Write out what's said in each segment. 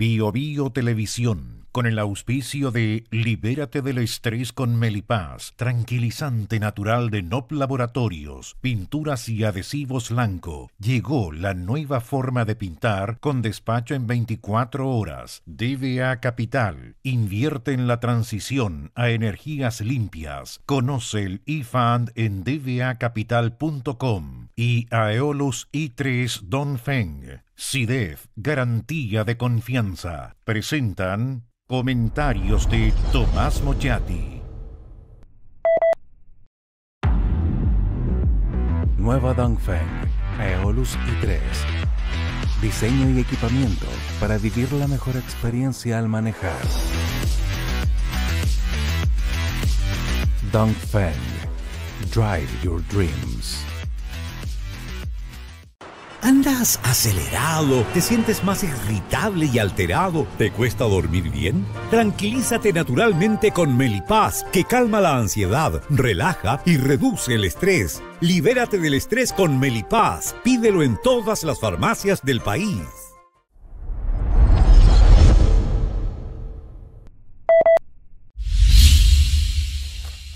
Bio, Bio Televisión, con el auspicio de Libérate del estrés con Melipaz, tranquilizante natural de NOP Laboratorios, pinturas y adhesivos blanco. Llegó la nueva forma de pintar con despacho en 24 horas. DBA Capital invierte en la transición a energías limpias. Conoce el eFund en dbacapital.com y Aeolus I3 Donfeng. CIDEF, garantía de confianza. Presentan comentarios de Tomás Mochati. Nueva Dongfeng, Aeolus i3. Diseño y equipamiento para vivir la mejor experiencia al manejar. Dongfeng, Drive Your Dreams. ¿Andas acelerado? ¿Te sientes más irritable y alterado? ¿Te cuesta dormir bien? Tranquilízate naturalmente con Melipaz, que calma la ansiedad, relaja y reduce el estrés. Libérate del estrés con Melipaz. Pídelo en todas las farmacias del país.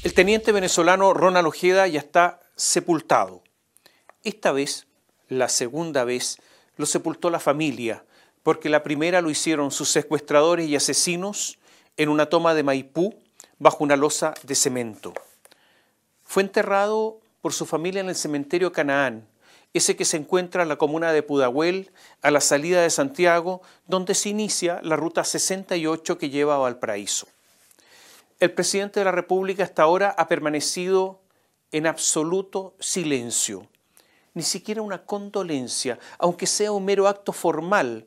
El teniente venezolano Ronald Ojeda ya está sepultado. Esta vez la segunda vez lo sepultó la familia, porque la primera lo hicieron sus secuestradores y asesinos en una toma de Maipú bajo una losa de cemento. Fue enterrado por su familia en el cementerio Canaán, ese que se encuentra en la comuna de Pudahuel, a la salida de Santiago, donde se inicia la ruta 68 que lleva a Valparaíso. El presidente de la República hasta ahora ha permanecido en absoluto silencio ni siquiera una condolencia, aunque sea un mero acto formal,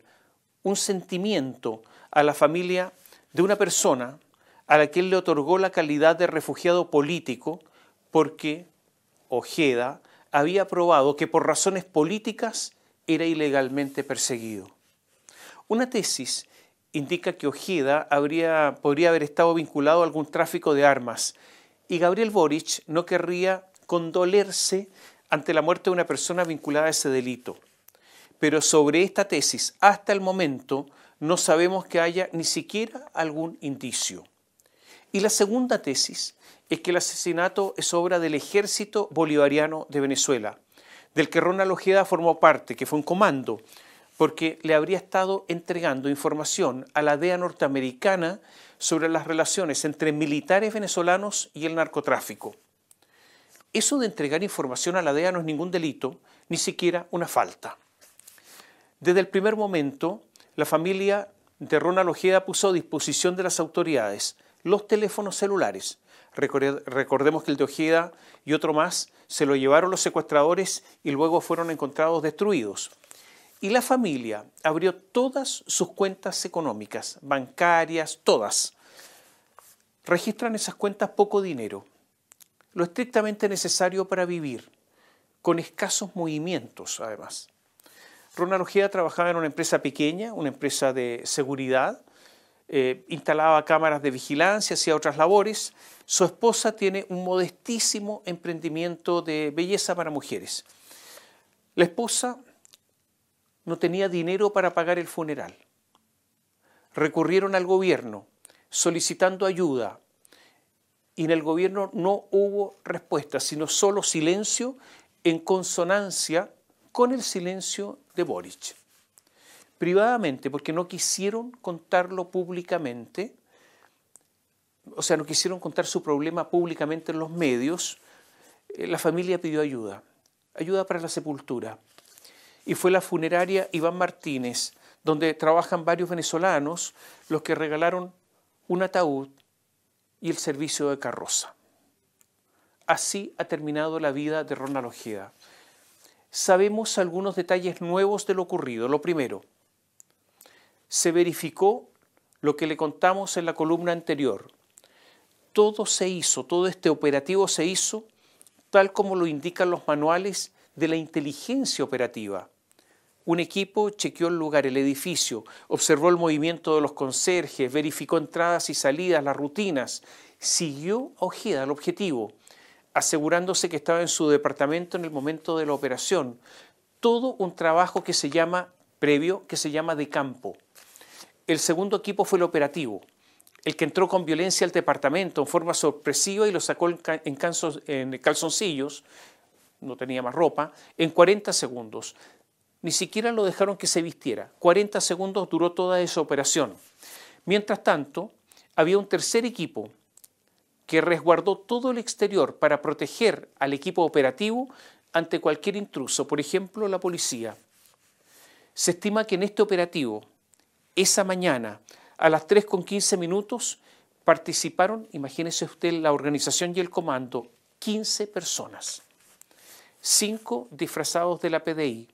un sentimiento a la familia de una persona a la que él le otorgó la calidad de refugiado político porque Ojeda había probado que por razones políticas era ilegalmente perseguido. Una tesis indica que Ojeda podría haber estado vinculado a algún tráfico de armas y Gabriel Boric no querría condolerse ante la muerte de una persona vinculada a ese delito. Pero sobre esta tesis, hasta el momento, no sabemos que haya ni siquiera algún indicio. Y la segunda tesis es que el asesinato es obra del ejército bolivariano de Venezuela, del que Ronald Ojeda formó parte, que fue un comando, porque le habría estado entregando información a la DEA norteamericana sobre las relaciones entre militares venezolanos y el narcotráfico. Eso de entregar información a la DEA no es ningún delito, ni siquiera una falta. Desde el primer momento, la familia de Ronald Ojeda puso a disposición de las autoridades los teléfonos celulares. Recordemos que el de Ojeda y otro más se lo llevaron los secuestradores y luego fueron encontrados destruidos. Y la familia abrió todas sus cuentas económicas, bancarias, todas. Registran esas cuentas poco dinero, lo estrictamente necesario para vivir, con escasos movimientos además. Ronald Ojeda trabajaba en una empresa pequeña, una empresa de seguridad, eh, instalaba cámaras de vigilancia, hacía otras labores. Su esposa tiene un modestísimo emprendimiento de belleza para mujeres. La esposa no tenía dinero para pagar el funeral. Recurrieron al gobierno solicitando ayuda y en el gobierno no hubo respuesta, sino solo silencio en consonancia con el silencio de Boric. Privadamente, porque no quisieron contarlo públicamente, o sea, no quisieron contar su problema públicamente en los medios, eh, la familia pidió ayuda, ayuda para la sepultura. Y fue la funeraria Iván Martínez, donde trabajan varios venezolanos, los que regalaron un ataúd y el servicio de carroza. Así ha terminado la vida de Ronald Ojeda. Sabemos algunos detalles nuevos de lo ocurrido. Lo primero, se verificó lo que le contamos en la columna anterior. Todo se hizo, todo este operativo se hizo tal como lo indican los manuales de la inteligencia operativa. Un equipo chequeó el lugar, el edificio, observó el movimiento de los conserjes, verificó entradas y salidas, las rutinas, siguió a Ojeda al objetivo, asegurándose que estaba en su departamento en el momento de la operación. Todo un trabajo que se llama previo, que se llama de campo. El segundo equipo fue el operativo, el que entró con violencia al departamento en forma sorpresiva y lo sacó en calzoncillos, no tenía más ropa, en 40 segundos ni siquiera lo dejaron que se vistiera. 40 segundos duró toda esa operación. Mientras tanto, había un tercer equipo que resguardó todo el exterior para proteger al equipo operativo ante cualquier intruso, por ejemplo la policía. Se estima que en este operativo, esa mañana, a las 3.15 minutos, participaron, imagínese usted, la organización y el comando, 15 personas, Cinco disfrazados de la PDI,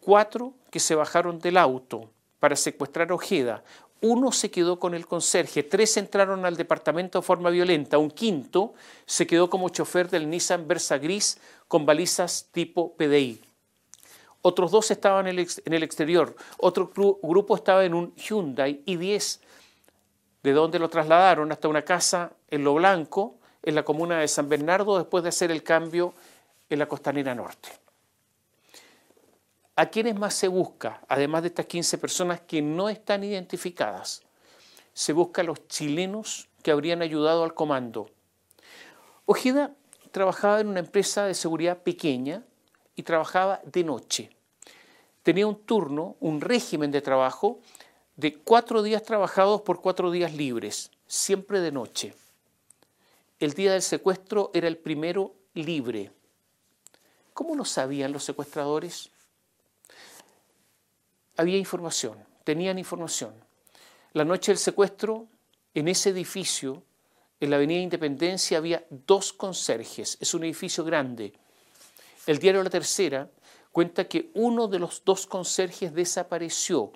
cuatro que se bajaron del auto para secuestrar a Ojeda, uno se quedó con el conserje, tres entraron al departamento de forma violenta, un quinto se quedó como chofer del Nissan Versa Gris con balizas tipo PDI. Otros dos estaban en el, exterior, otro grupo estaba en un Hyundai y 10 de donde lo trasladaron hasta una casa en Lo Blanco, en la comuna de San Bernardo, después de hacer el cambio en la costanera norte. ¿A quiénes más se busca, además de estas 15 personas que no están identificadas? Se busca a los chilenos que habrían ayudado al comando. Ojeda trabajaba en una empresa de seguridad pequeña y trabajaba de noche. Tenía un turno, un régimen de trabajo de cuatro días trabajados por cuatro días libres, siempre de noche. El día del secuestro era el primero libre. ¿Cómo lo sabían los secuestradores? había información, tenían información. La noche del secuestro, en ese edificio, en la Avenida Independencia, había dos conserjes. Es un edificio grande. El diario La Tercera cuenta que uno de los dos conserjes desapareció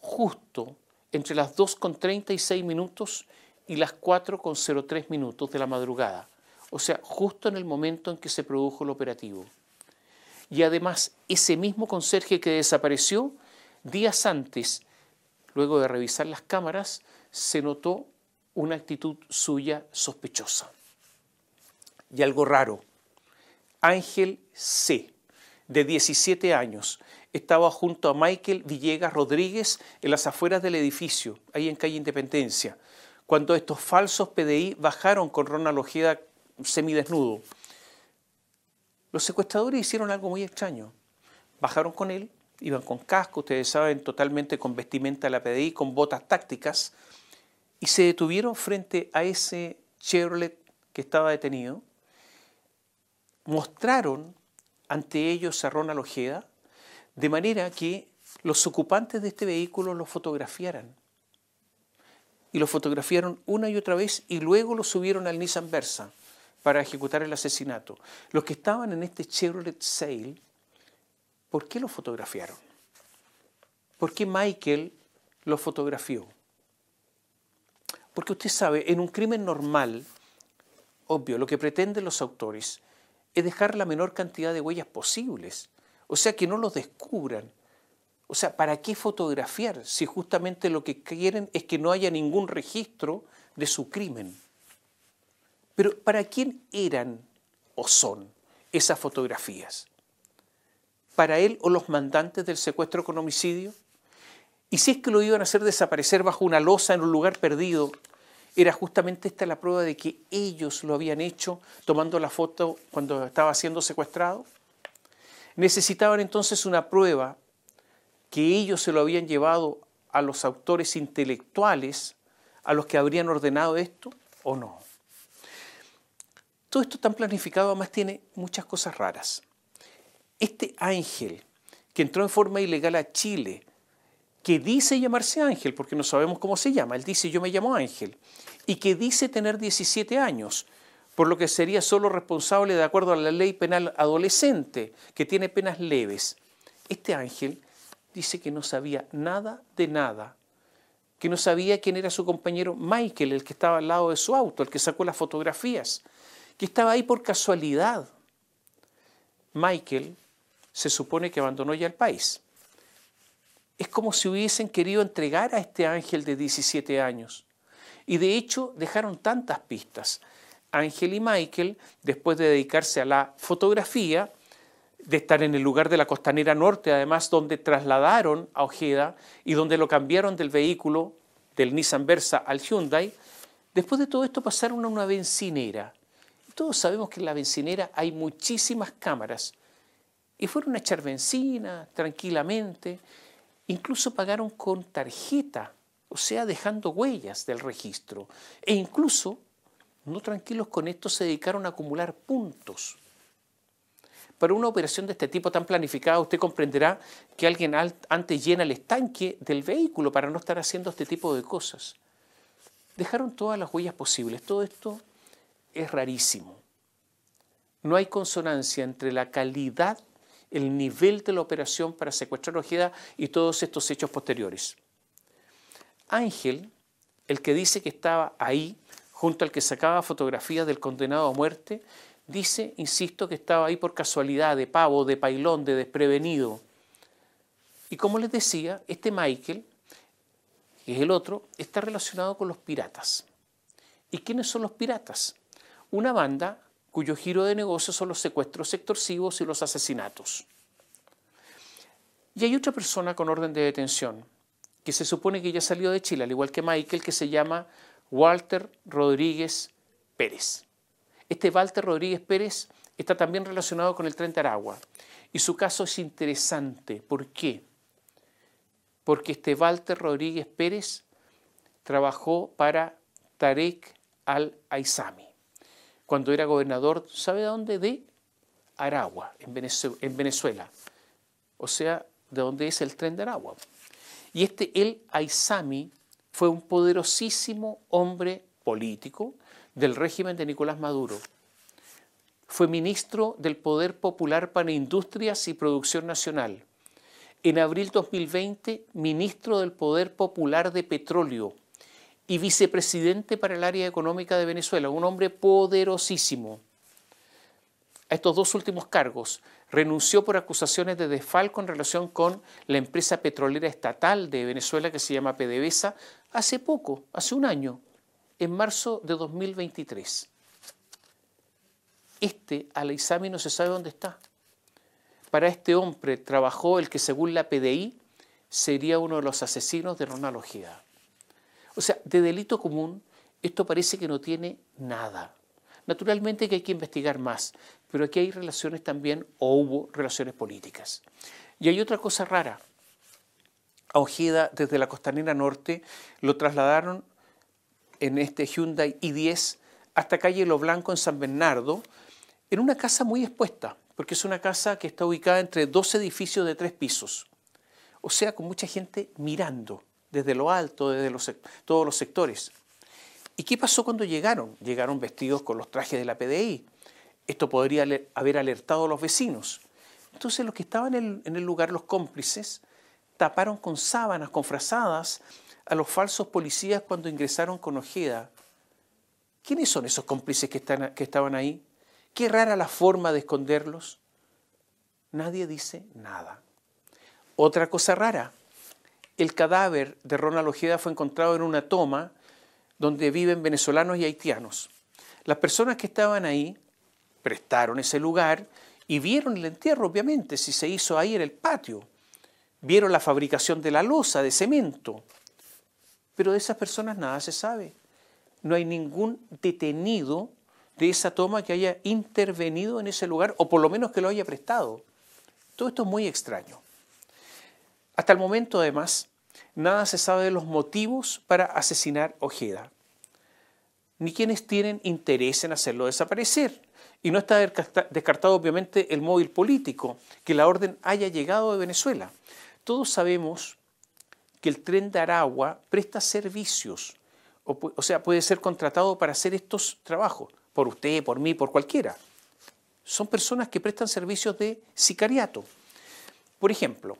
justo entre las 2.36 minutos y las 4.03 minutos de la madrugada, o sea, justo en el momento en que se produjo el operativo. Y además, ese mismo conserje que desapareció Días antes, luego de revisar las cámaras, se notó una actitud suya sospechosa. Y algo raro. Ángel C., de 17 años, estaba junto a Michael Villegas Rodríguez en las afueras del edificio, ahí en calle Independencia, cuando estos falsos PDI bajaron con Ronald Ojeda semidesnudo. Los secuestradores hicieron algo muy extraño. Bajaron con él, iban con casco, ustedes saben, totalmente con vestimenta de la PDI, con botas tácticas, y se detuvieron frente a ese Chevrolet que estaba detenido, mostraron ante ellos a Ronald Ojeda, de manera que los ocupantes de este vehículo lo fotografiaran. Y lo fotografiaron una y otra vez y luego lo subieron al Nissan Versa para ejecutar el asesinato. Los que estaban en este Chevrolet Sail ¿Por qué lo fotografiaron? ¿Por qué Michael lo fotografió? Porque usted sabe, en un crimen normal, obvio, lo que pretenden los autores es dejar la menor cantidad de huellas posibles, o sea, que no los descubran. O sea, ¿para qué fotografiar si justamente lo que quieren es que no haya ningún registro de su crimen? Pero ¿para quién eran o son esas fotografías? para él o los mandantes del secuestro con homicidio? Y si es que lo iban a hacer desaparecer bajo una losa en un lugar perdido, era justamente esta la prueba de que ellos lo habían hecho tomando la foto cuando estaba siendo secuestrado. Necesitaban entonces una prueba que ellos se lo habían llevado a los autores intelectuales a los que habrían ordenado esto o no. Todo esto tan planificado además tiene muchas cosas raras este ángel que entró en forma ilegal a Chile, que dice llamarse ángel, porque no sabemos cómo se llama, él dice yo me llamo ángel, y que dice tener 17 años, por lo que sería solo responsable de acuerdo a la ley penal adolescente, que tiene penas leves. Este ángel dice que no sabía nada de nada, que no sabía quién era su compañero Michael, el que estaba al lado de su auto, el que sacó las fotografías, que estaba ahí por casualidad. Michael se supone que abandonó ya el país. Es como si hubiesen querido entregar a este ángel de 17 años. Y de hecho dejaron tantas pistas. Ángel y Michael, después de dedicarse a la fotografía, de estar en el lugar de la costanera norte, además donde trasladaron a Ojeda y donde lo cambiaron del vehículo del Nissan Versa al Hyundai, después de todo esto pasaron a una bencinera. Todos sabemos que en la bencinera hay muchísimas cámaras y fueron a echar benzina tranquilamente, incluso pagaron con tarjeta, o sea, dejando huellas del registro, e incluso, no tranquilos con esto, se dedicaron a acumular puntos. Para una operación de este tipo tan planificada, usted comprenderá que alguien antes llena el estanque del vehículo para no estar haciendo este tipo de cosas. Dejaron todas las huellas posibles. Todo esto es rarísimo. No hay consonancia entre la calidad el nivel de la operación para secuestrar Ojeda y todos estos hechos posteriores. Ángel, el que dice que estaba ahí, junto al que sacaba fotografías del condenado a muerte, dice, insisto, que estaba ahí por casualidad, de pavo, de pailón, de desprevenido. Y como les decía, este Michael, que es el otro, está relacionado con los piratas. ¿Y quiénes son los piratas? Una banda cuyo giro de negocio son los secuestros extorsivos y los asesinatos. Y hay otra persona con orden de detención, que se supone que ya salió de Chile, al igual que Michael, que se llama Walter Rodríguez Pérez. Este Walter Rodríguez Pérez está también relacionado con el tren de Aragua. Y su caso es interesante. ¿Por qué? Porque este Walter Rodríguez Pérez trabajó para Tarek al-Aizami cuando era gobernador, ¿sabe de dónde? De Aragua, en Venezuela. O sea, de dónde es el tren de Aragua. Y este El Aizami fue un poderosísimo hombre político del régimen de Nicolás Maduro. Fue ministro del Poder Popular para Industrias y Producción Nacional. En abril 2020, ministro del Poder Popular de Petróleo y vicepresidente para el área económica de Venezuela, un hombre poderosísimo. A estos dos últimos cargos renunció por acusaciones de desfalco en relación con la empresa petrolera estatal de Venezuela que se llama PDVSA hace poco, hace un año, en marzo de 2023. Este examen no se sabe dónde está. Para este hombre trabajó el que según la PDI sería uno de los asesinos de Ronald Ojeda. O sea, de delito común esto parece que no tiene nada. Naturalmente que hay que investigar más, pero aquí hay relaciones también, o hubo relaciones políticas. Y hay otra cosa rara. A Ojeda, desde la costanera norte, lo trasladaron en este Hyundai i10 hasta calle Lo Blanco en San Bernardo, en una casa muy expuesta, porque es una casa que está ubicada entre dos edificios de tres pisos, o sea, con mucha gente mirando desde lo alto, desde todos los sectores. ¿Y qué pasó cuando llegaron? Llegaron vestidos con los trajes de la PDI. Esto podría haber alertado a los vecinos. Entonces los que estaban en el, lugar, los cómplices, taparon con sábanas, con frazadas, a los falsos policías cuando ingresaron con Ojeda. ¿Quiénes son esos cómplices que estaban ahí? Qué rara la forma de esconderlos. Nadie dice nada. Otra cosa rara, el cadáver de Ronald Ojeda fue encontrado en una toma donde viven venezolanos y haitianos. Las personas que estaban ahí prestaron ese lugar y vieron el entierro, obviamente, si se hizo ahí en el patio. Vieron la fabricación de la losa, de cemento. Pero de esas personas nada se sabe. No hay ningún detenido de esa toma que haya intervenido en ese lugar o por lo menos que lo haya prestado. Todo esto es muy extraño. Hasta el momento, además, nada se sabe de los motivos para asesinar Ojeda, ni quienes tienen interés en hacerlo desaparecer. Y no está descartado, obviamente, el móvil político, que la orden haya llegado de Venezuela. Todos sabemos que el tren de Aragua presta servicios, o, sea, puede ser contratado para hacer estos trabajos, por usted, por mí, por cualquiera. Son personas que prestan servicios de sicariato. Por ejemplo,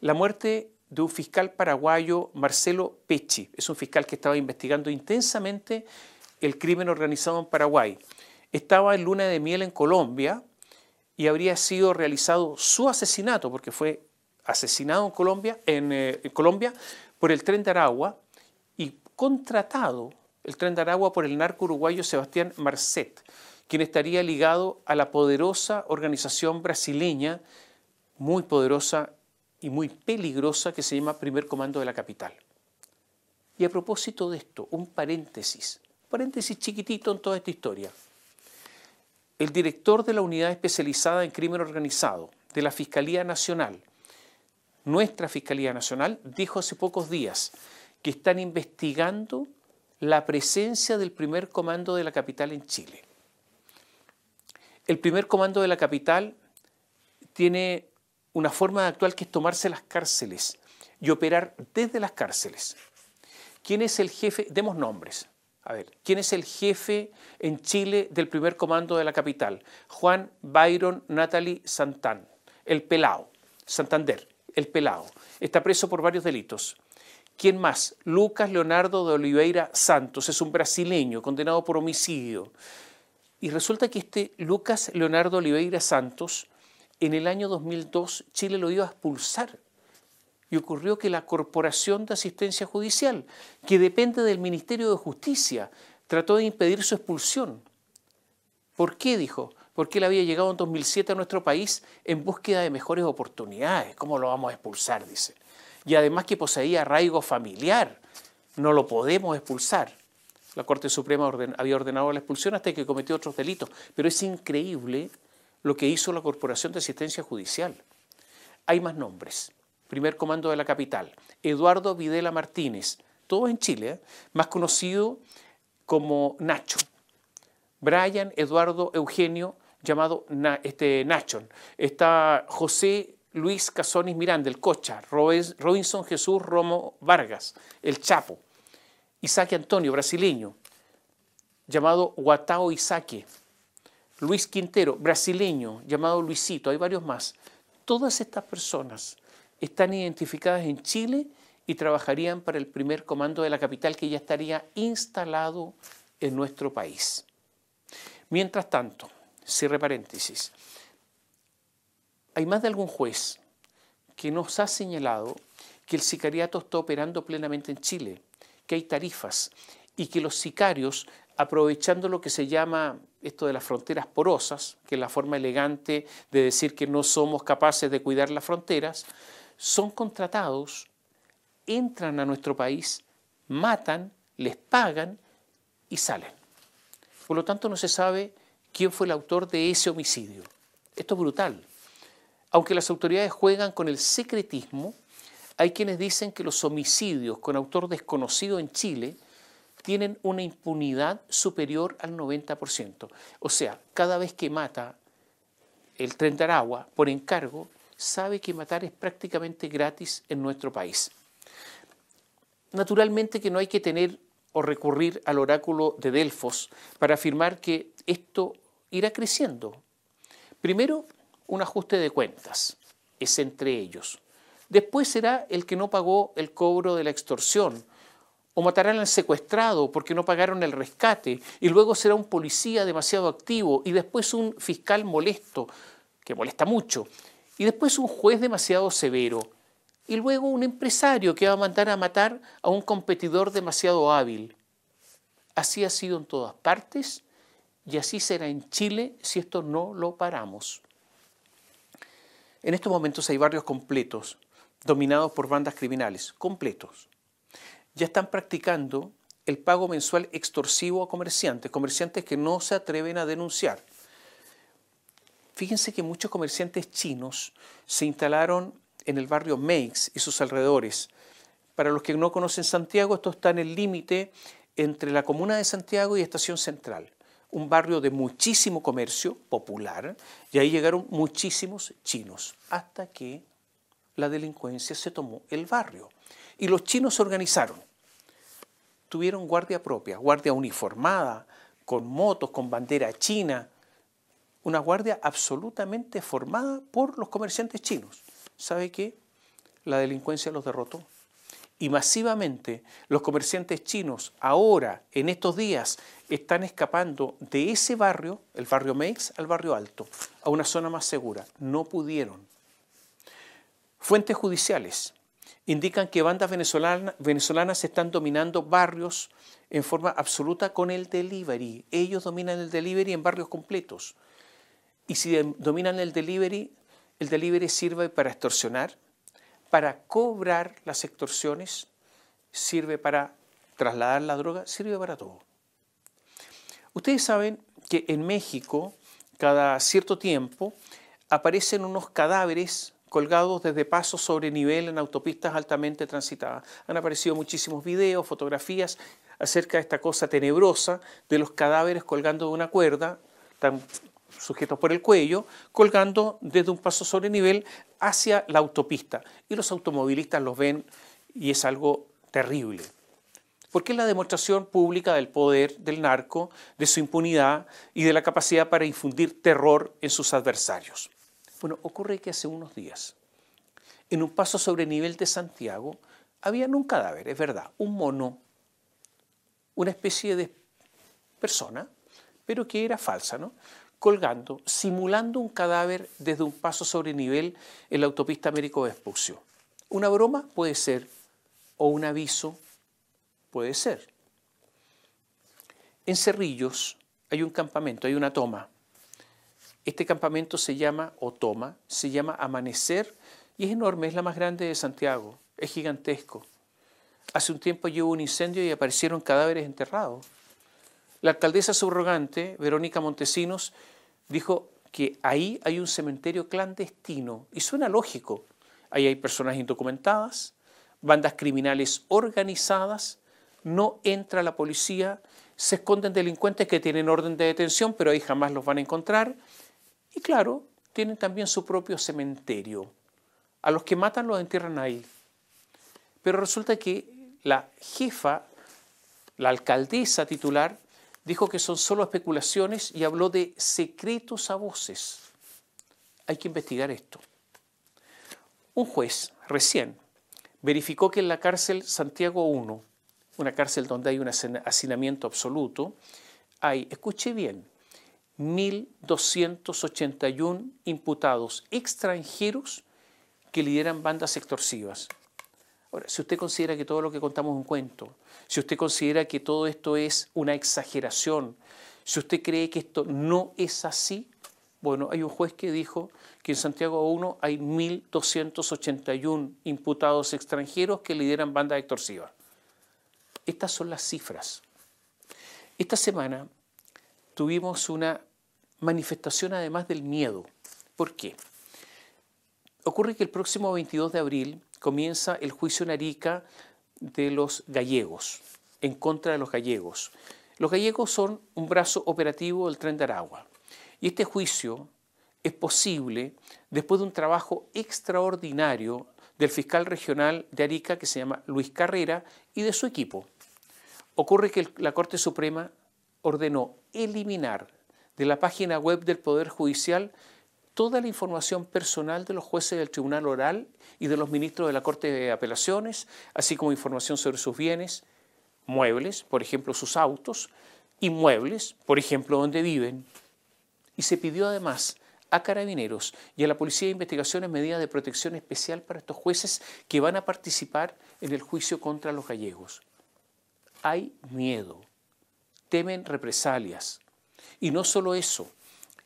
la muerte de un fiscal paraguayo, Marcelo Pecci, es un fiscal que estaba investigando intensamente el crimen organizado en Paraguay. Estaba en luna de miel en Colombia y habría sido realizado su asesinato, porque fue asesinado en Colombia, en, eh, Colombia por el tren de Aragua y contratado el tren de Aragua por el narco uruguayo Sebastián Marcet, quien estaría ligado a la poderosa organización brasileña, muy poderosa y muy peligrosa que se llama Primer Comando de la Capital. Y a propósito de esto, un paréntesis, paréntesis chiquitito en toda esta historia. El director de la Unidad Especializada en Crimen Organizado de la Fiscalía Nacional, nuestra Fiscalía Nacional, dijo hace pocos días que están investigando la presencia del primer comando de la capital en Chile. El primer comando de la capital tiene una forma de que es tomarse las cárceles y operar desde las cárceles. ¿Quién es el jefe? Demos nombres. A ver, ¿quién es el jefe en Chile del primer comando de la capital? Juan Byron Natalie Santán, el Pelao, Santander, el Pelao. Está preso por varios delitos. ¿Quién más? Lucas Leonardo de Oliveira Santos, es un brasileño condenado por homicidio. Y resulta que este Lucas Leonardo Oliveira Santos en el año 2002 Chile lo iba a expulsar. Y ocurrió que la Corporación de Asistencia Judicial, que depende del Ministerio de Justicia, trató de impedir su expulsión. ¿Por qué? Dijo. Porque él había llegado en 2007 a nuestro país en búsqueda de mejores oportunidades. ¿Cómo lo vamos a expulsar? Dice. Y además que poseía arraigo familiar. No lo podemos expulsar. La Corte Suprema había ordenado la expulsión hasta que cometió otros delitos. Pero es increíble lo que hizo la Corporación de Asistencia Judicial. Hay más nombres. Primer Comando de la Capital, Eduardo Videla Martínez, todo en Chile, ¿eh? más conocido como Nacho. Brian Eduardo Eugenio, llamado Nacho. este, Nacho Está José Luis Casonis Miranda, el Cocha, Robinson Jesús Romo Vargas, el Chapo, Isaac Antonio, brasileño, llamado Guatao Isaque. Luis Quintero, brasileño, llamado Luisito, hay varios más. Todas estas personas están identificadas en Chile y trabajarían para el primer comando de la capital que ya estaría instalado en nuestro país. Mientras tanto, cierre paréntesis, hay más de algún juez que nos ha señalado que el sicariato está operando plenamente en Chile, que hay tarifas y que los sicarios, aprovechando lo que se llama esto de las fronteras porosas, que es la forma elegante de decir que no somos capaces de cuidar las fronteras, son contratados, entran a nuestro país, matan, les pagan y salen. Por lo tanto, no se sabe quién fue el autor de ese homicidio. Esto es brutal. Aunque las autoridades juegan con el secretismo, hay quienes dicen que los homicidios con autor desconocido en Chile tienen una impunidad superior al 90%. O sea, cada vez que mata el tren Aragua por encargo, sabe que matar es prácticamente gratis en nuestro país. Naturalmente que no hay que tener o recurrir al oráculo de Delfos para afirmar que esto irá creciendo. Primero, un ajuste de cuentas es entre ellos. Después será el que no pagó el cobro de la extorsión o matarán al secuestrado porque no pagaron el rescate, y luego será un policía demasiado activo, y después un fiscal molesto, que molesta mucho, y después un juez demasiado severo, y luego un empresario que va a mandar a matar a un competidor demasiado hábil. Así ha sido en todas partes, y así será en Chile si esto no lo paramos. En estos momentos hay barrios completos, dominados por bandas criminales, completos ya están practicando el pago mensual extorsivo a comerciantes, comerciantes que no se atreven a denunciar. Fíjense que muchos comerciantes chinos se instalaron en el barrio Meix y sus alrededores. Para los que no conocen Santiago, esto está en el límite entre la comuna de Santiago y Estación Central, un barrio de muchísimo comercio popular, y ahí llegaron muchísimos chinos, hasta que la delincuencia se tomó el barrio. Y los chinos se organizaron tuvieron guardia propia, guardia uniformada, con motos, con bandera china, una guardia absolutamente formada por los comerciantes chinos. ¿Sabe qué? La delincuencia los derrotó. Y masivamente los comerciantes chinos ahora, en estos días, están escapando de ese barrio, el barrio Meix, al barrio Alto, a una zona más segura. No pudieron. Fuentes judiciales indican que bandas venezolanas están dominando barrios en forma absoluta con el delivery. Ellos dominan el delivery en barrios completos. Y si dominan el delivery, el delivery sirve para extorsionar, para cobrar las extorsiones, sirve para trasladar la droga, sirve para todo. Ustedes saben que en México, cada cierto tiempo, aparecen unos cadáveres colgados desde pasos sobre nivel en autopistas altamente transitadas. Han aparecido muchísimos videos, fotografías acerca de esta cosa tenebrosa de los cadáveres colgando de una cuerda, tan sujetos por el cuello, colgando desde un paso sobre nivel hacia la autopista. Y los automovilistas los ven y es algo terrible. Porque es la demostración pública del poder del narco, de su impunidad y de la capacidad para infundir terror en sus adversarios. Bueno, ocurre que hace unos días, en un paso sobre nivel de Santiago, había un cadáver, es verdad, un mono, una especie de persona, pero que era falsa, ¿no? Colgando, simulando un cadáver desde un paso sobre nivel en la autopista Américo Vespucio. Una broma puede ser, o un aviso puede ser. En Cerrillos hay un campamento, hay una toma este campamento se llama Otoma, se llama Amanecer y es enorme, es la más grande de Santiago, es gigantesco. Hace un tiempo hubo un incendio y aparecieron cadáveres enterrados. La alcaldesa subrogante, Verónica Montesinos, dijo que ahí hay un cementerio clandestino y suena lógico. Ahí hay personas indocumentadas, bandas criminales organizadas, no entra la policía, se esconden delincuentes que tienen orden de detención, pero ahí jamás los van a encontrar y claro, tienen también su propio cementerio. A los que matan los entierran ahí. Pero resulta que la jefa, la alcaldesa titular, dijo que son solo especulaciones y habló de secretos a voces. Hay que investigar esto. Un juez recién verificó que en la cárcel Santiago I, una cárcel donde hay un hacinamiento absoluto, hay, escuche bien, 1.281 imputados extranjeros que lideran bandas extorsivas. Ahora, si usted considera que todo lo que contamos es un cuento, si usted considera que todo esto es una exageración, si usted cree que esto no es así, bueno, hay un juez que dijo que en Santiago 1 hay 1.281 imputados extranjeros que lideran bandas extorsivas. Estas son las cifras. Esta semana tuvimos una manifestación además del miedo. ¿Por qué? Ocurre que el próximo 22 de abril comienza el juicio en Arica de los gallegos, en contra de los gallegos. Los gallegos son un brazo operativo del tren de Aragua. Y este juicio es posible después de un trabajo extraordinario del fiscal regional de Arica, que se llama Luis Carrera, y de su equipo. Ocurre que la Corte Suprema ordenó eliminar de la página web del Poder Judicial toda la información personal de los jueces del Tribunal Oral y de los ministros de la Corte de Apelaciones, así como información sobre sus bienes, muebles, por ejemplo sus autos, inmuebles, por ejemplo donde viven. Y se pidió además a carabineros y a la Policía de Investigaciones medidas de protección especial para estos jueces que van a participar en el juicio contra los gallegos. Hay miedo, temen represalias. Y no solo eso,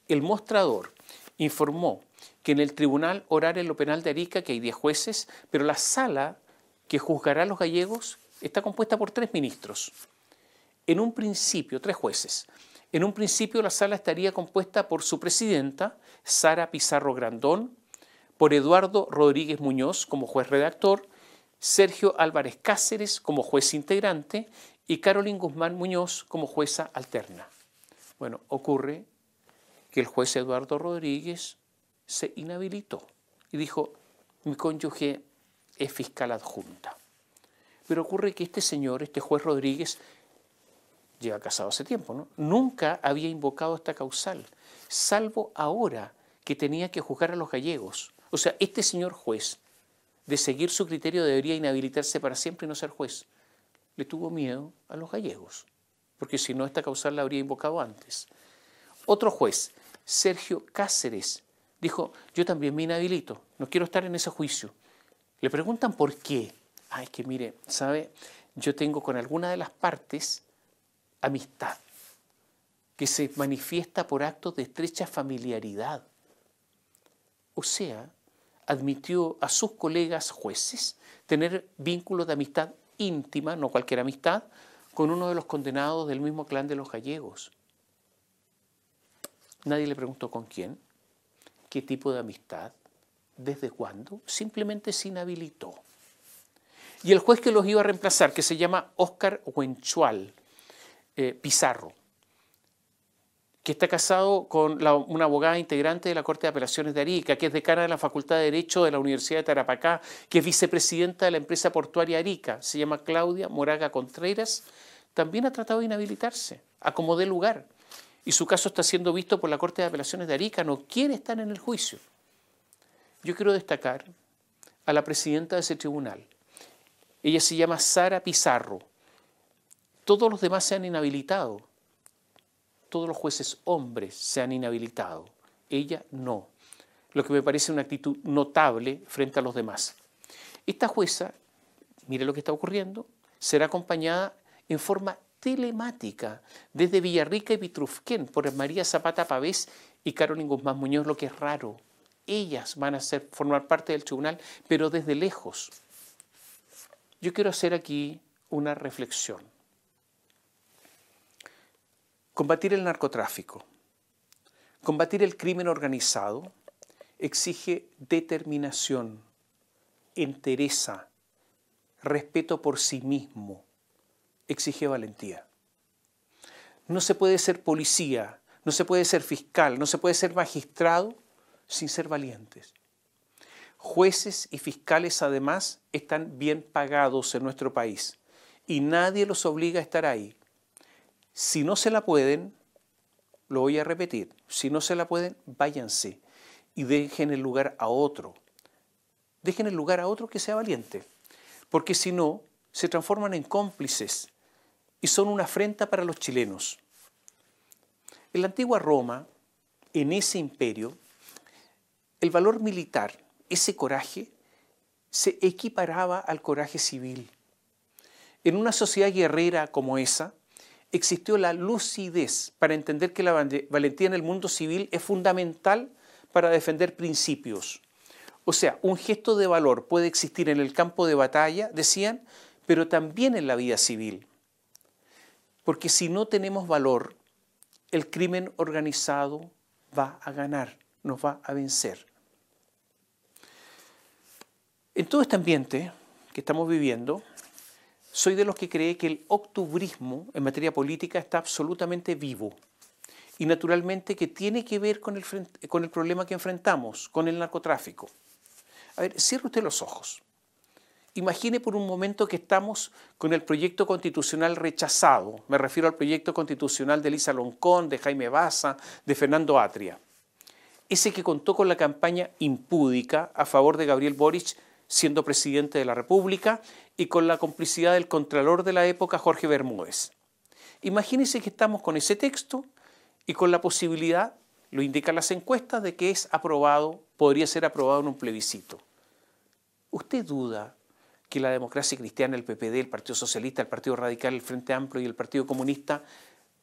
el mostrador informó que en el Tribunal Oral en lo Penal de Arica, que hay 10 jueces, pero la sala que juzgará a los gallegos está compuesta por tres ministros. En un principio, tres jueces. En un principio la sala estaría compuesta por su presidenta, Sara Pizarro Grandón, por Eduardo Rodríguez Muñoz como juez redactor, Sergio Álvarez Cáceres como juez integrante y Carolyn Guzmán Muñoz como jueza alterna. Bueno, ocurre que el juez Eduardo Rodríguez se inhabilitó y dijo, mi cónyuge es fiscal adjunta. Pero ocurre que este señor, este juez Rodríguez, lleva casado hace tiempo, ¿no? Nunca había invocado esta causal, salvo ahora que tenía que juzgar a los gallegos. O sea, este señor juez, de seguir su criterio, debería inhabilitarse para siempre y no ser juez le tuvo miedo a los gallegos, porque si no esta causal la habría invocado antes. Otro juez, Sergio Cáceres, dijo, yo también me inhabilito, no quiero estar en ese juicio. Le preguntan por qué. Ay, ah, que mire, ¿sabe? Yo tengo con alguna de las partes amistad, que se manifiesta por actos de estrecha familiaridad. O sea, admitió a sus colegas jueces tener vínculos de amistad íntima, no cualquier amistad, con uno de los condenados del mismo clan de los gallegos. Nadie le preguntó con quién, qué tipo de amistad, desde cuándo, simplemente se inhabilitó. Y el juez que los iba a reemplazar, que se llama Óscar Huenchual eh, Pizarro, que está casado con una abogada integrante de la Corte de Apelaciones de Arica, que es decana de la Facultad de Derecho de la Universidad de Tarapacá, que es vicepresidenta de la empresa portuaria Arica, se llama Claudia Moraga Contreras, también ha tratado de inhabilitarse, acomodé lugar. Y su caso está siendo visto por la Corte de Apelaciones de Arica, no quiere estar en el juicio. Yo quiero destacar a la presidenta de ese tribunal. Ella se llama Sara Pizarro. Todos los demás se han inhabilitado todos los jueces hombres se han inhabilitado, ella no, lo que me parece una actitud notable frente a los demás. Esta jueza, mire lo que está ocurriendo, será acompañada en forma telemática desde Villarrica y Vitrufquén por María Zapata Pavés y Carolín Guzmán Muñoz, lo que es raro. Ellas van a formar parte del tribunal, pero desde lejos. Yo quiero hacer aquí una reflexión. Combatir el narcotráfico, combatir el crimen organizado exige determinación, entereza, respeto por sí mismo, exige valentía. No se puede ser policía, no se puede ser fiscal, no se puede ser magistrado sin ser valientes. Jueces y fiscales además están bien pagados en nuestro país y nadie los obliga a estar ahí. Si no se la pueden, lo voy a repetir, si no se la pueden, váyanse y dejen el lugar a otro. Dejen el lugar a otro que sea valiente, porque si no, se transforman en cómplices y son una afrenta para los chilenos. En la antigua Roma, en ese imperio, el valor militar, ese coraje, se equiparaba al coraje civil. En una sociedad guerrera como esa, existió la lucidez para entender que la valentía en el mundo civil es fundamental para defender principios. O sea, un gesto de valor puede existir en el campo de batalla, decían, pero también en la vida civil. Porque si no tenemos valor, el crimen organizado va a ganar, nos va a vencer. En todo este ambiente que estamos viviendo, soy de los que cree que el octubrismo en materia política está absolutamente vivo y naturalmente que tiene que ver con el, con el problema que enfrentamos, con el narcotráfico. A ver, cierre usted los ojos. Imagine por un momento que estamos con el proyecto constitucional rechazado, me refiero al proyecto constitucional de Lisa Loncón, de Jaime Baza, de Fernando Atria, ese que contó con la campaña impúdica a favor de Gabriel Boric siendo presidente de la República y con la complicidad del contralor de la época, Jorge Bermúdez. Imagínese que estamos con ese texto y con la posibilidad, lo indican las encuestas, de que es aprobado, podría ser aprobado en un plebiscito. ¿Usted duda que la democracia cristiana, el PPD, el Partido Socialista, el Partido Radical, el Frente Amplio y el Partido Comunista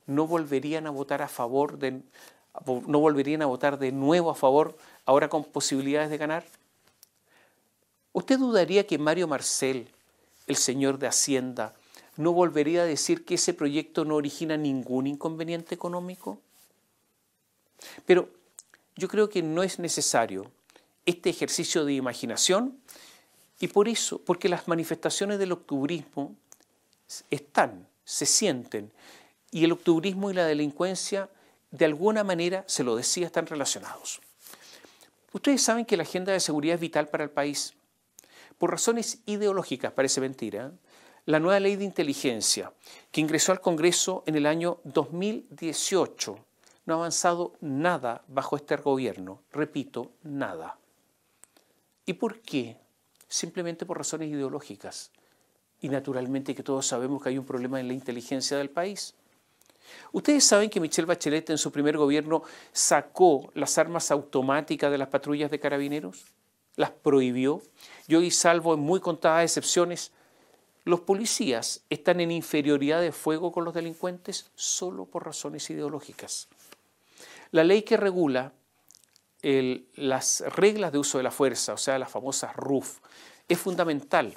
no volverían a votar a favor de, no volverían a votar de nuevo a favor ahora con posibilidades de ganar? ¿Usted dudaría que Mario Marcel, el señor de Hacienda, no volvería a decir que ese proyecto no origina ningún inconveniente económico? Pero yo creo que no es necesario este ejercicio de imaginación y por eso, porque las manifestaciones del octubrismo están, se sienten y el octubrismo y la delincuencia de alguna manera, se lo decía, están relacionados. Ustedes saben que la agenda de seguridad es vital para el país por razones ideológicas, parece mentira, la nueva ley de inteligencia que ingresó al Congreso en el año 2018 no ha avanzado nada bajo este gobierno, repito, nada. ¿Y por qué? Simplemente por razones ideológicas. Y naturalmente que todos sabemos que hay un problema en la inteligencia del país. Ustedes saben que Michelle Bachelet en su primer gobierno sacó las armas automáticas de las patrullas de carabineros, las prohibió, y salvo en muy contadas excepciones, los policías están en inferioridad de fuego con los delincuentes solo por razones ideológicas. La ley que regula las reglas de uso de la fuerza, o sea, las famosas RUF, es fundamental.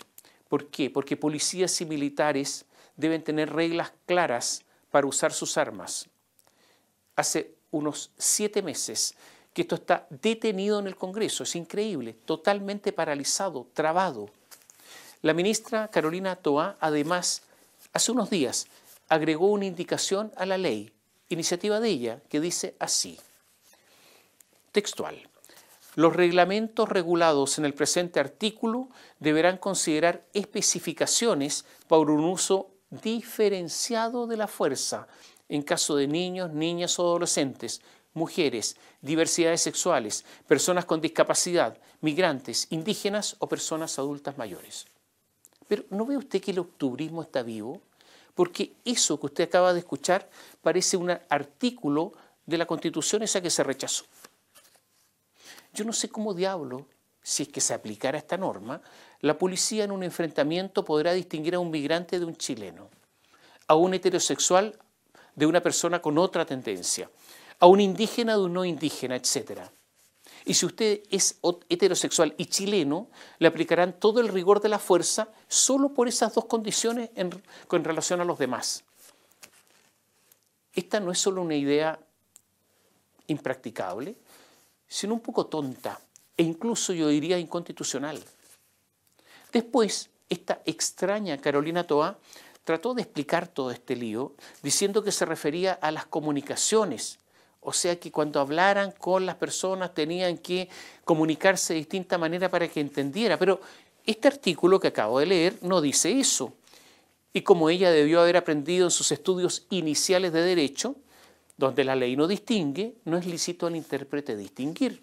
¿Por qué? Porque policías y militares deben tener reglas claras para usar sus armas. Hace unos siete meses que esto está detenido en el Congreso. Es increíble, totalmente paralizado, trabado. La ministra Carolina Toa, además, hace unos días agregó una indicación a la ley, iniciativa de ella, que dice así. Textual. Los reglamentos regulados en el presente artículo deberán considerar especificaciones para un uso diferenciado de la fuerza en caso de niños, niñas o adolescentes, mujeres, diversidades sexuales, personas con discapacidad, migrantes, indígenas o personas adultas mayores. Pero ¿no ve usted que el octubrismo está vivo? Porque eso que usted acaba de escuchar parece un artículo de la constitución esa que se rechazó. Yo no sé cómo diablo, si es que se aplicara esta norma, la policía en un enfrentamiento podrá distinguir a un migrante de un chileno, a un heterosexual de una persona con otra tendencia, a un indígena de un no indígena, etc. Y si usted es heterosexual y chileno, le aplicarán todo el rigor de la fuerza solo por esas dos condiciones en, con relación a los demás. Esta no es solo una idea impracticable, sino un poco tonta e incluso yo diría inconstitucional. Después, esta extraña Carolina Toa trató de explicar todo este lío diciendo que se refería a las comunicaciones o sea que cuando hablaran con las personas tenían que comunicarse de distinta manera para que entendiera. Pero este artículo que acabo de leer no dice eso. Y como ella debió haber aprendido en sus estudios iniciales de derecho, donde la ley no distingue, no es lícito al intérprete distinguir.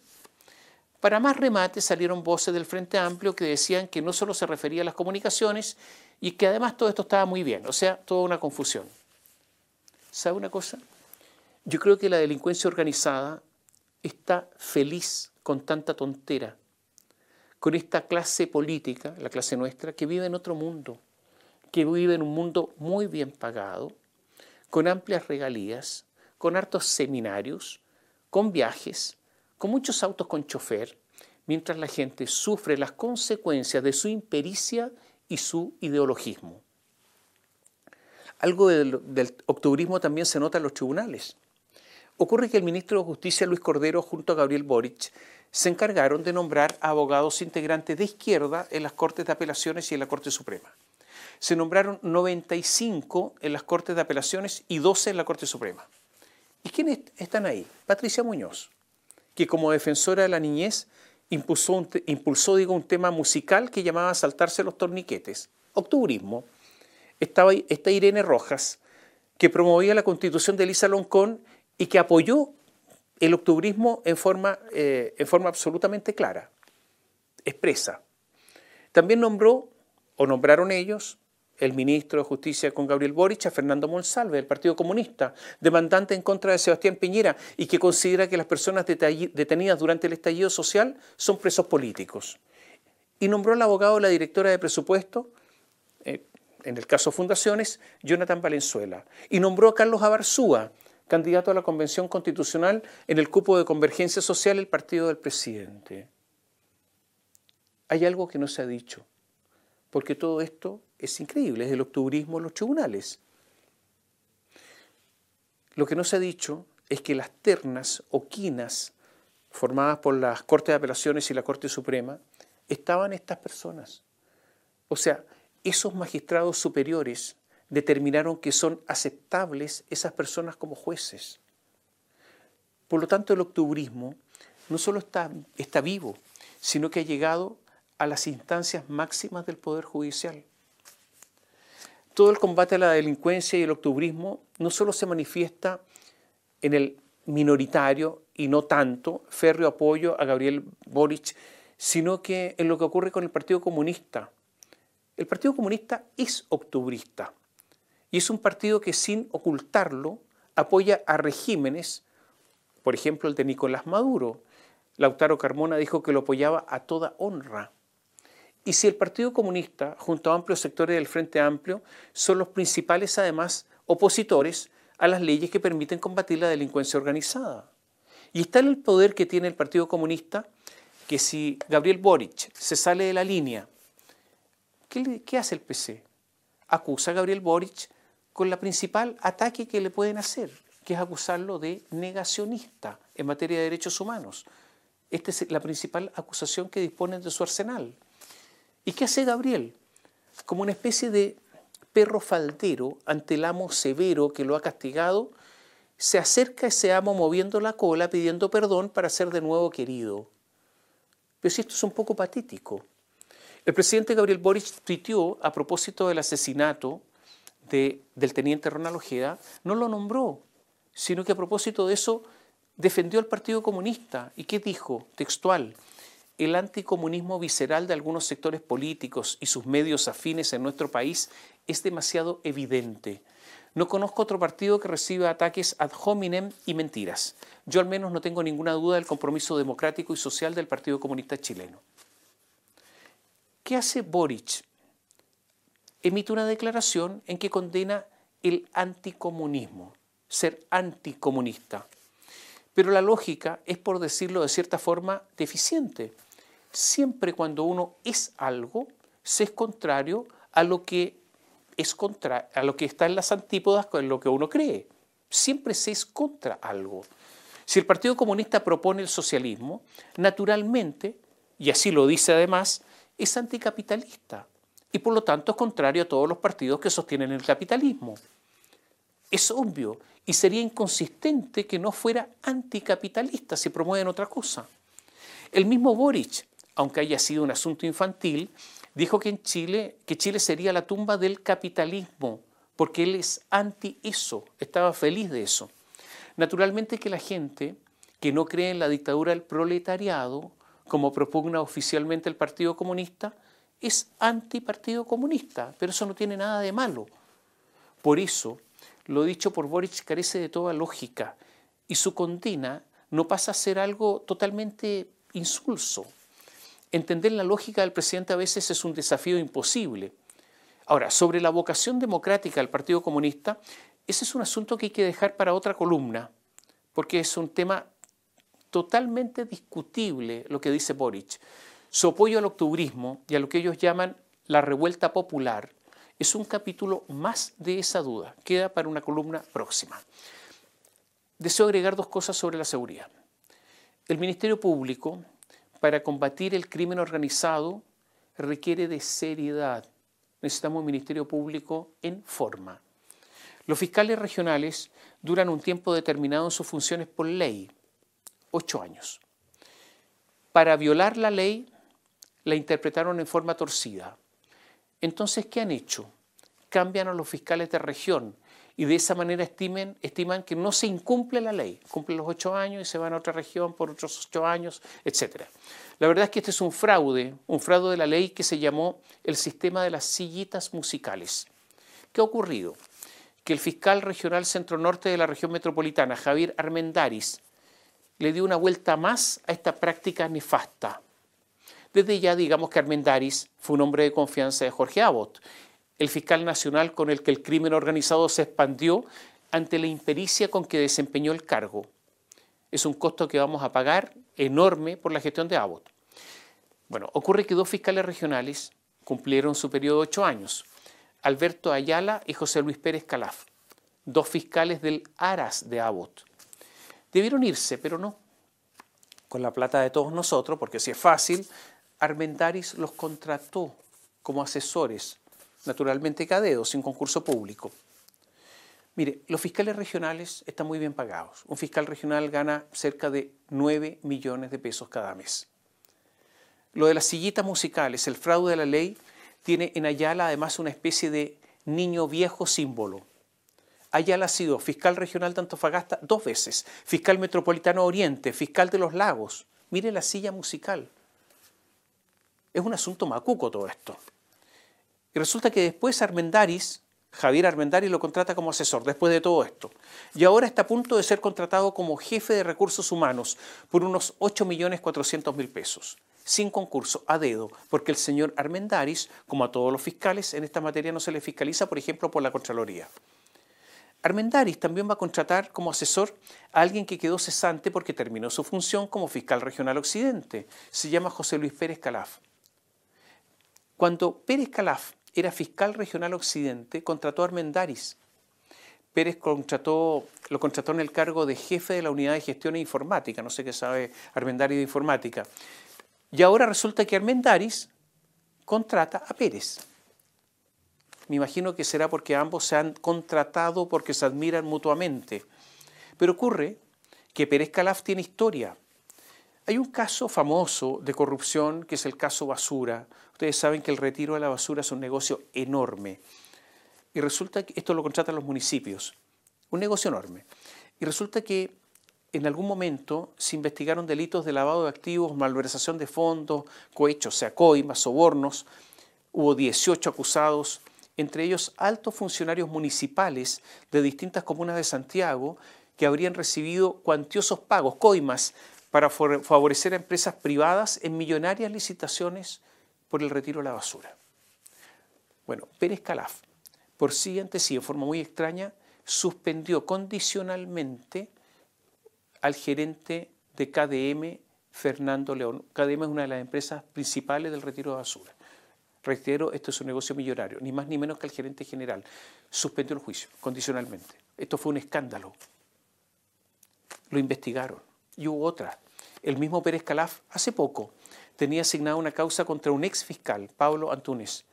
Para más remate salieron voces del Frente Amplio que decían que no solo se refería a las comunicaciones y que además todo esto estaba muy bien, o sea, toda una confusión. ¿Sabe una cosa? Yo creo que la delincuencia organizada está feliz con tanta tontera, con esta clase política, la clase nuestra, que vive en otro mundo, que vive en un mundo muy bien pagado, con amplias regalías, con hartos seminarios, con viajes, con muchos autos con chofer, mientras la gente sufre las consecuencias de su impericia y su ideologismo. Algo del, del octubrismo también se nota en los tribunales ocurre que el ministro de Justicia Luis Cordero junto a Gabriel Boric se encargaron de nombrar abogados integrantes de izquierda en las Cortes de Apelaciones y en la Corte Suprema. Se nombraron 95 en las Cortes de Apelaciones y 12 en la Corte Suprema. ¿Y quiénes están ahí? Patricia Muñoz, que como defensora de la niñez impulsó, un, impulsó, digo, un tema musical que llamaba Saltarse los torniquetes, octubrismo. Estaba, está Irene Rojas, que promovía la constitución de Elisa Loncón y que apoyó el octubrismo en forma, eh, en forma absolutamente clara, expresa. También nombró, o nombraron ellos, el ministro de Justicia con Gabriel Boric a Fernando Monsalve, del Partido Comunista, demandante en contra de Sebastián Piñera y que considera que las personas detenidas durante el estallido social son presos políticos. Y nombró al abogado de la directora de presupuesto, eh, en el caso Fundaciones, Jonathan Valenzuela. Y nombró a Carlos Abarzúa, candidato a la Convención Constitucional en el cupo de convergencia social el partido del presidente. Hay algo que no se ha dicho, porque todo esto es increíble, es el octubrismo en los tribunales. Lo que no se ha dicho es que las ternas o quinas formadas por las Cortes de Apelaciones y la Corte Suprema estaban estas personas. O sea, esos magistrados superiores determinaron que son aceptables esas personas como jueces. Por lo tanto, el octubrismo no solo está, está vivo, sino que ha llegado a las instancias máximas del Poder Judicial. Todo el combate a la delincuencia y el octubrismo no solo se manifiesta en el minoritario y no tanto férreo apoyo a Gabriel Boric, sino que en lo que ocurre con el Partido Comunista. El Partido Comunista es octubrista. Y es un partido que sin ocultarlo apoya a regímenes, por ejemplo el de Nicolás Maduro. Lautaro Carmona dijo que lo apoyaba a toda honra. Y si el Partido Comunista, junto a amplios sectores del Frente Amplio, son los principales, además, opositores a las leyes que permiten combatir la delincuencia organizada. Y está en el poder que tiene el Partido Comunista que si Gabriel Boric se sale de la línea, ¿qué, qué hace el PC? Acusa a Gabriel Boric con la principal ataque que le pueden hacer, que es acusarlo de negacionista en materia de derechos humanos. Esta es la principal acusación que disponen de su arsenal. ¿Y qué hace Gabriel? Como una especie de perro faldero ante el amo severo que lo ha castigado, se acerca ese amo moviendo la cola pidiendo perdón para ser de nuevo querido. Pero si esto es un poco patético. El presidente Gabriel Boric tuiteó a propósito del asesinato del teniente Ronald Ojeda, no lo nombró, sino que a propósito de eso defendió al Partido Comunista. ¿Y qué dijo? Textual. El anticomunismo visceral de algunos sectores políticos y sus medios afines en nuestro país es demasiado evidente. No conozco otro partido que reciba ataques ad hominem y mentiras. Yo al menos no tengo ninguna duda del compromiso democrático y social del Partido Comunista chileno. ¿Qué hace Boric emite una declaración en que condena el anticomunismo, ser anticomunista. Pero la lógica es, por decirlo de cierta forma, deficiente. Siempre cuando uno es algo, se es contrario a lo que, a lo que está en las antípodas con lo que uno cree. Siempre se es contra algo. Si el Partido Comunista propone el socialismo, naturalmente, y así lo dice además, es anticapitalista y por lo tanto es contrario a todos los partidos que sostienen el capitalismo. Es obvio y sería inconsistente que no fuera anticapitalista si promueven otra cosa. El mismo Boric, aunque haya sido un asunto infantil, dijo que en Chile que Chile sería la tumba del capitalismo, porque él es anti eso, estaba feliz de eso. Naturalmente que la gente que no cree en la dictadura del proletariado, como propugna oficialmente el Partido Comunista, es antipartido comunista, pero eso no tiene nada de malo. Por eso, lo dicho por Boric carece de toda lógica y su condena no pasa a ser algo totalmente insulso. Entender la lógica del presidente a veces es un desafío imposible. Ahora, sobre la vocación democrática del Partido Comunista, ese es un asunto que hay que dejar para otra columna, porque es un tema totalmente discutible lo que dice Boric. Su apoyo al octubrismo y a lo que ellos llaman la revuelta popular es un capítulo más de esa duda. Queda para una columna próxima. Deseo agregar dos cosas sobre la seguridad. El Ministerio Público, para combatir el crimen organizado, requiere de seriedad. Necesitamos un Ministerio Público en forma. Los fiscales regionales duran un tiempo determinado en sus funciones por ley, ocho años. Para violar la ley la interpretaron en forma torcida. Entonces, ¿qué han hecho? Cambian a los fiscales de región y de esa manera estimen, estiman que no se incumple la ley. Cumplen los ocho años y se van a otra región por otros ocho años, etc. La verdad es que este es un fraude, un fraude de la ley que se llamó el sistema de las sillitas musicales. ¿Qué ha ocurrido? Que el fiscal regional centro norte de la región metropolitana, Javier Armendaris, le dio una vuelta más a esta práctica nefasta desde ya digamos que Armendaris fue un hombre de confianza de Jorge Abbott, el fiscal nacional con el que el crimen organizado se expandió ante la impericia con que desempeñó el cargo. Es un costo que vamos a pagar enorme por la gestión de Abbott. Bueno, ocurre que dos fiscales regionales cumplieron su periodo de ocho años, Alberto Ayala y José Luis Pérez Calaf, dos fiscales del Aras de Abbott. Debieron irse, pero no. Con la plata de todos nosotros, porque si es fácil, Armendaris los contrató como asesores, naturalmente cadeados sin concurso público. Mire, los fiscales regionales están muy bien pagados. Un fiscal regional gana cerca de 9 millones de pesos cada mes. Lo de las sillitas musicales, el fraude de la ley, tiene en Ayala además una especie de niño viejo símbolo. Ayala ha sido fiscal regional de Antofagasta dos veces, fiscal metropolitano Oriente, fiscal de los lagos. Mire la silla musical. Es un asunto macuco todo esto. Y resulta que después Armendaris, Javier Armendaris lo contrata como asesor después de todo esto. Y ahora está a punto de ser contratado como jefe de recursos humanos por unos 8.400.000 pesos, sin concurso, a dedo, porque el señor Armendaris, como a todos los fiscales, en esta materia no se le fiscaliza, por ejemplo, por la Contraloría. Armendaris también va a contratar como asesor a alguien que quedó cesante porque terminó su función como fiscal regional occidente. Se llama José Luis Pérez Calaf. Cuando Pérez Calaf era fiscal regional occidente, contrató a Armendaris. Pérez lo contrató en el cargo de jefe de la unidad de gestión e informática, no sé qué sabe Armendaris de informática. Y ahora resulta que Armendaris contrata a Pérez. Me imagino que será porque ambos se han contratado porque se admiran mutuamente. Pero ocurre que Pérez Calaf tiene historia hay un caso famoso de corrupción que es el caso basura. Ustedes saben que el retiro de la basura es un negocio enorme. Y resulta que esto lo contratan los municipios. Un negocio enorme. Y resulta que en algún momento se investigaron delitos de lavado de activos, malversación de fondos, cohechos, o sea, coimas, sobornos. Hubo 18 acusados, entre ellos altos funcionarios municipales de distintas comunas de Santiago que habrían recibido cuantiosos pagos, coimas, para favorecer a empresas privadas en millonarias licitaciones por el retiro de la basura. Bueno, Pérez Calaf, por siguiente, sí, de forma muy extraña, suspendió condicionalmente al gerente de KDM, Fernando León. KDM es una de las empresas principales del retiro de basura. Reitero, esto es un negocio millonario, ni más ni menos que el gerente general. Suspendió el juicio condicionalmente. Esto fue un escándalo. Lo investigaron y hubo otra. El mismo Pérez Calaf hace poco tenía asignada una causa contra un ex fiscal, Pablo antúnez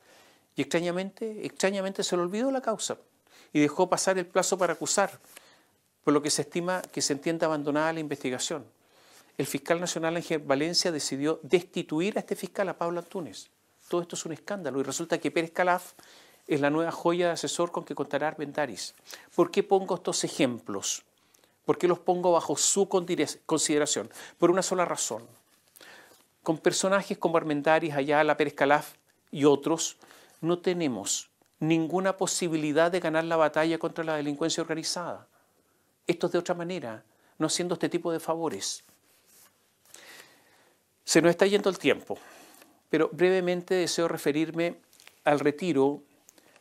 y extrañamente, extrañamente se le olvidó la causa y dejó pasar el plazo para acusar, por lo que se estima que se entienda abandonada la investigación. El fiscal nacional en Valencia decidió destituir a este fiscal, a Pablo Antunes. Todo esto es un escándalo y resulta que Pérez Calaf es la nueva joya de asesor con que contará Arbendaris. ¿Por qué pongo estos ejemplos? ¿Por qué los pongo bajo su consideración? Por una sola razón. Con personajes como Armendáriz, Ayala, Pérez Calaf y otros, no tenemos ninguna posibilidad de ganar la batalla contra la delincuencia organizada. Esto es de otra manera, no haciendo este tipo de favores. Se nos está yendo el tiempo, pero brevemente deseo referirme al retiro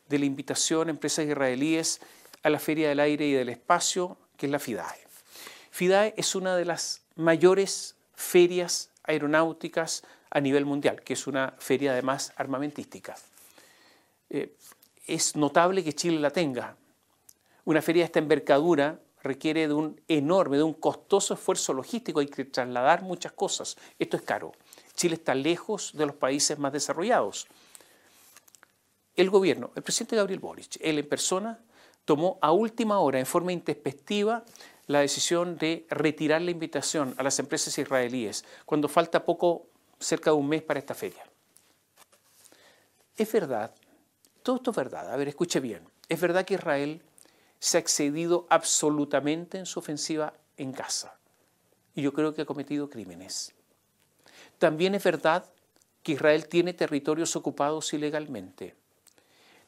de la invitación a empresas israelíes a la Feria del Aire y del Espacio que es la FIDAE. FIDAE es una de las mayores ferias aeronáuticas a nivel mundial, que es una feria además armamentística. Eh, es notable que Chile la tenga. Una feria de esta envergadura requiere de un enorme, de un costoso esfuerzo logístico, hay que trasladar muchas cosas. Esto es caro. Chile está lejos de los países más desarrollados. El gobierno, el presidente Gabriel Boric, él en persona, tomó a última hora, en forma intespectiva, la decisión de retirar la invitación a las empresas israelíes cuando falta poco, cerca de un mes para esta feria. Es verdad, todo esto es verdad, a ver, escuche bien, es verdad que Israel se ha excedido absolutamente en su ofensiva en Gaza y yo creo que ha cometido crímenes. También es verdad que Israel tiene territorios ocupados ilegalmente.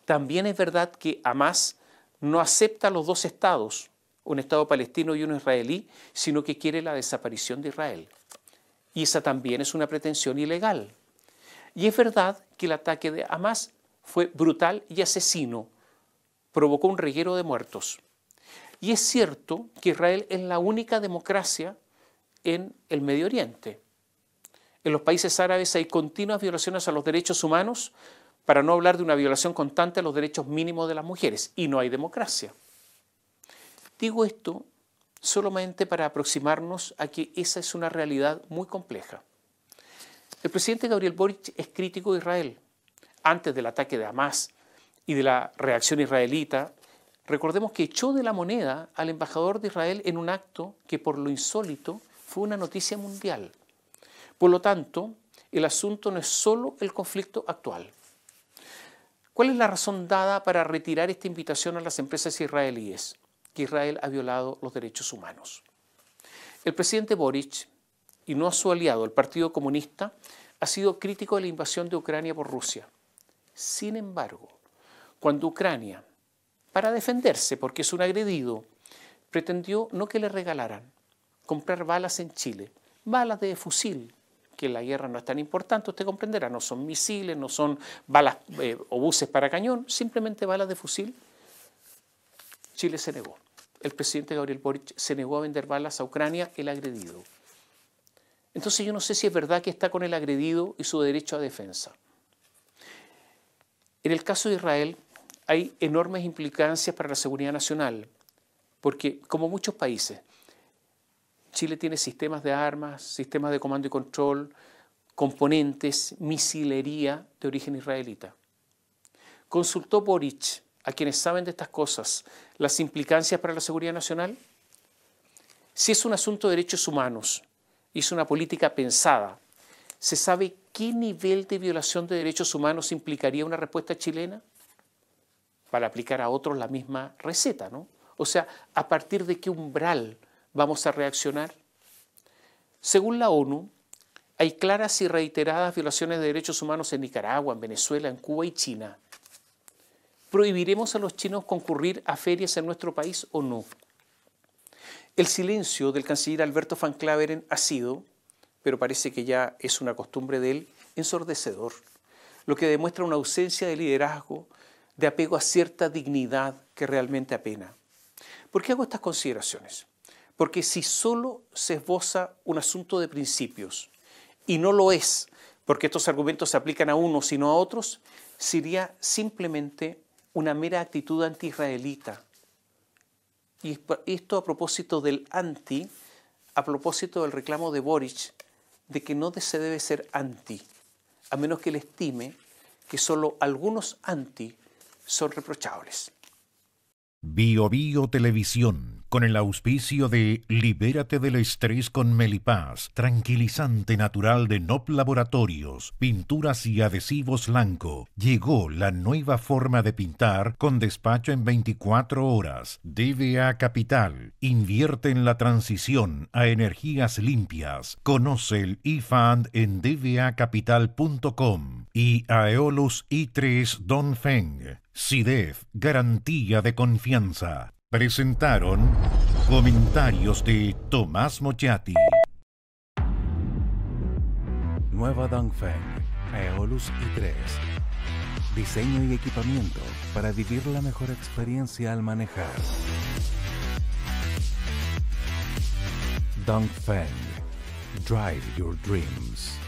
También es verdad que Hamas no acepta los dos estados, un estado palestino y uno israelí, sino que quiere la desaparición de Israel. Y esa también es una pretensión ilegal. Y es verdad que el ataque de Hamas fue brutal y asesino, provocó un reguero de muertos. Y es cierto que Israel es la única democracia en el Medio Oriente. En los países árabes hay continuas violaciones a los derechos humanos para no hablar de una violación constante a los derechos mínimos de las mujeres, y no hay democracia. Digo esto solamente para aproximarnos a que esa es una realidad muy compleja. El presidente Gabriel Boric es crítico de Israel. Antes del ataque de Hamas y de la reacción israelita, recordemos que echó de la moneda al embajador de Israel en un acto que por lo insólito fue una noticia mundial. Por lo tanto, el asunto no es solo el conflicto actual, ¿Cuál es la razón dada para retirar esta invitación a las empresas israelíes? Que Israel ha violado los derechos humanos. El presidente Boric, y no a su aliado, el Partido Comunista, ha sido crítico de la invasión de Ucrania por Rusia. Sin embargo, cuando Ucrania, para defenderse porque es un agredido, pretendió no que le regalaran, comprar balas en Chile, balas de fusil, que la guerra no es tan importante, usted comprenderá, no son misiles, no son balas eh, o buses para cañón, simplemente balas de fusil. Chile se negó. El presidente Gabriel Boric se negó a vender balas a Ucrania, el agredido. Entonces yo no sé si es verdad que está con el agredido y su derecho a defensa. En el caso de Israel hay enormes implicancias para la seguridad nacional, porque como muchos países, Chile tiene sistemas de armas, sistemas de comando y control, componentes, misilería de origen israelita. Consultó Boric a quienes saben de estas cosas las implicancias para la seguridad nacional. Si es un asunto de derechos humanos, hizo una política pensada, ¿se sabe qué nivel de violación de derechos humanos implicaría una respuesta chilena? Para aplicar a otros la misma receta, ¿no? O sea, ¿a partir de qué umbral vamos a reaccionar? Según la ONU, hay claras y reiteradas violaciones de derechos humanos en Nicaragua, en Venezuela, en Cuba y China. ¿Prohibiremos a los chinos concurrir a ferias en nuestro país o no? El silencio del canciller Alberto Van Claveren ha sido, pero parece que ya es una costumbre de él, ensordecedor, lo que demuestra una ausencia de liderazgo, de apego a cierta dignidad que realmente apena. ¿Por qué hago estas consideraciones? Porque si solo se esboza un asunto de principios, y no lo es, porque estos argumentos se aplican a unos y no a otros, sería simplemente una mera actitud anti-israelita. Y esto a propósito del anti, a propósito del reclamo de Boric, de que no se debe ser anti, a menos que él estime que solo algunos anti son reprochables. Bio, Bio Televisión, con el auspicio de Libérate del estrés con Melipaz, tranquilizante natural de NOP Laboratorios, pinturas y adhesivos Blanco. Llegó la nueva forma de pintar con despacho en 24 horas. DBA Capital invierte en la transición a energías limpias. Conoce el eFund en dbacapital.com y Aeolus i3 Donfeng CIDEF, garantía de confianza. Presentaron comentarios de Tomás Mochati. Nueva Dongfeng, Aeolus i3. Diseño y equipamiento para vivir la mejor experiencia al manejar. Dongfeng, drive your dreams.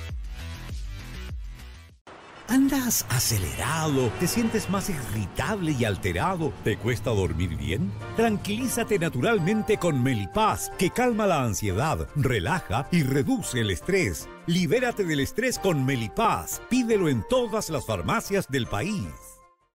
¿Andas acelerado? ¿Te sientes más irritable y alterado? ¿Te cuesta dormir bien? Tranquilízate naturalmente con Melipaz, que calma la ansiedad, relaja y reduce el estrés. Libérate del estrés con Melipaz. Pídelo en todas las farmacias del país.